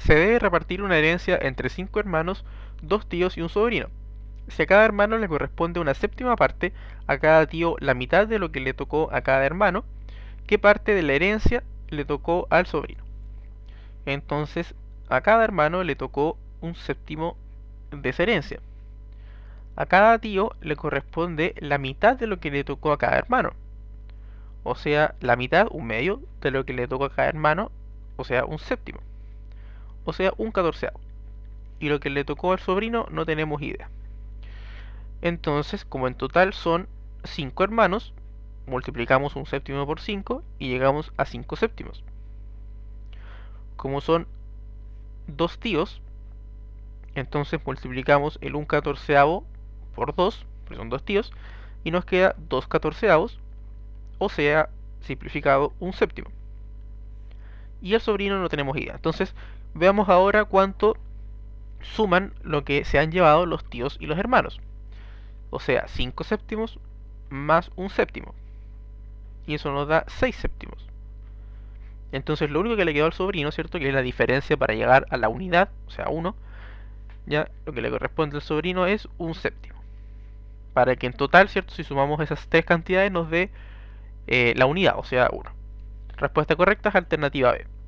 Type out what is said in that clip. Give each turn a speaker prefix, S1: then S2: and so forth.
S1: Se debe repartir una herencia entre cinco hermanos, dos tíos y un sobrino. Si a cada hermano le corresponde una séptima parte, a cada tío la mitad de lo que le tocó a cada hermano, ¿qué parte de la herencia le tocó al sobrino? Entonces, a cada hermano le tocó un séptimo de esa herencia. A cada tío le corresponde la mitad de lo que le tocó a cada hermano. O sea, la mitad, un medio, de lo que le tocó a cada hermano, o sea, un séptimo o sea, un catorceavo. Y lo que le tocó al sobrino no tenemos idea. Entonces, como en total son cinco hermanos, multiplicamos un séptimo por cinco y llegamos a cinco séptimos. Como son dos tíos, entonces multiplicamos el un catorceavo por dos, porque son dos tíos, y nos queda dos catorceavos, o sea, simplificado un séptimo y el sobrino no tenemos idea. Entonces, veamos ahora cuánto suman lo que se han llevado los tíos y los hermanos. O sea, 5 séptimos más un séptimo. Y eso nos da 6 séptimos. Entonces lo único que le quedó al sobrino, ¿cierto? Que es la diferencia para llegar a la unidad, o sea, 1. Ya lo que le corresponde al sobrino es un séptimo. Para que en total, ¿cierto? Si sumamos esas tres cantidades nos dé eh, la unidad, o sea, 1. Respuesta correcta es alternativa B.